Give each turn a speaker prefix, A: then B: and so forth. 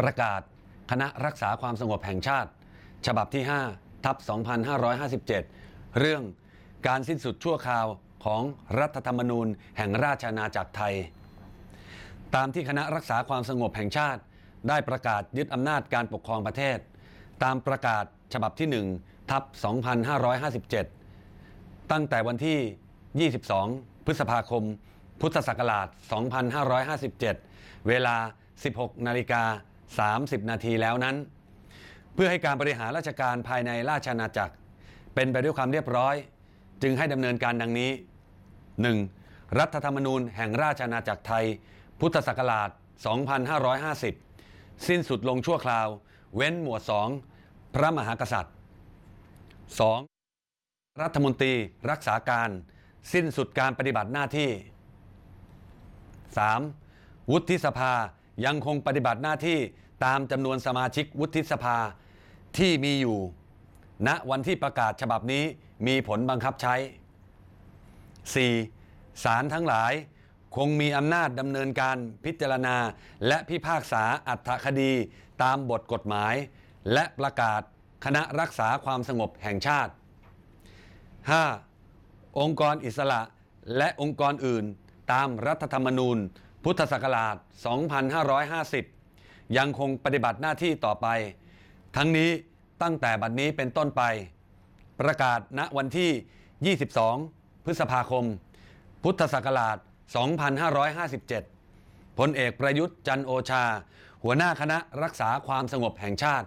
A: ประกาศคณะรักษาความสงบแห่งชาติ ฉบับที่ 5 ทับ 2557 เรื่องการสิ้นสุดชั่วคราวของรัฐธรรมนูญแห่งราชอาณาจักรไทย ตามที่คณะรักษาความสงบแห่งชาติ ได้ประกาศยึดอำนาจการปกครองประเทศ ตามประกาศฉบับที่ 1 ทับ 2557 ตั้งแต่วันที่ 22 พฤษภาคม พุทธศักราช 2557 เวลา 16 นาฬิกา30 นาทีแล้วนั้น เพื่อให้การบริหารราชการภายในราชอาณาจักร เป็นไปด้วยความเรียบร้อย จึงให้ดำเนินการดังนี้ 1. รัฐธรรมนูญแห่งราชอาณาจักรไทย พุทธศักราช 2550 สิ้นสุดลงชั่วคราว เว้นหมวด2พระมหากษัตริย์ 2. รัฐมนตรีรักษาการ สิ้นสุดการปฏิบัติหน้าที่ 3. วุฒิสภายังคงปฏิบัติหน้าที่ตามจำนวนสมาชิกวุฒิสภาที่มีอยู่ ณ วันที่ประกาศฉบับนี้มีผลบังคับใช้ 4. สารทั้งหลาย คงมีอำนาจดำเนินการพิจารณาและพิพากษาอัตคดีตามบทกฎหมาย และประกาศคณะรักษาความสงบแห่งชาติ 5. องค์กรอิสระและองค์กรอื่น ตามรัฐธรรมนูญพุทธศักราช 2550 ยังคงปฏิบัติหน้าที่ต่อไป ทั้งนี้ตั้งแต่บัดนี้เป็นต้นไป ประกาศณวันที่ 22 พฤษภาคม พุทธศักราช 2557 พลเอกประยุทธ์จันโอชา หัวหน้าคณะรักษาความสงบแห่งชาติ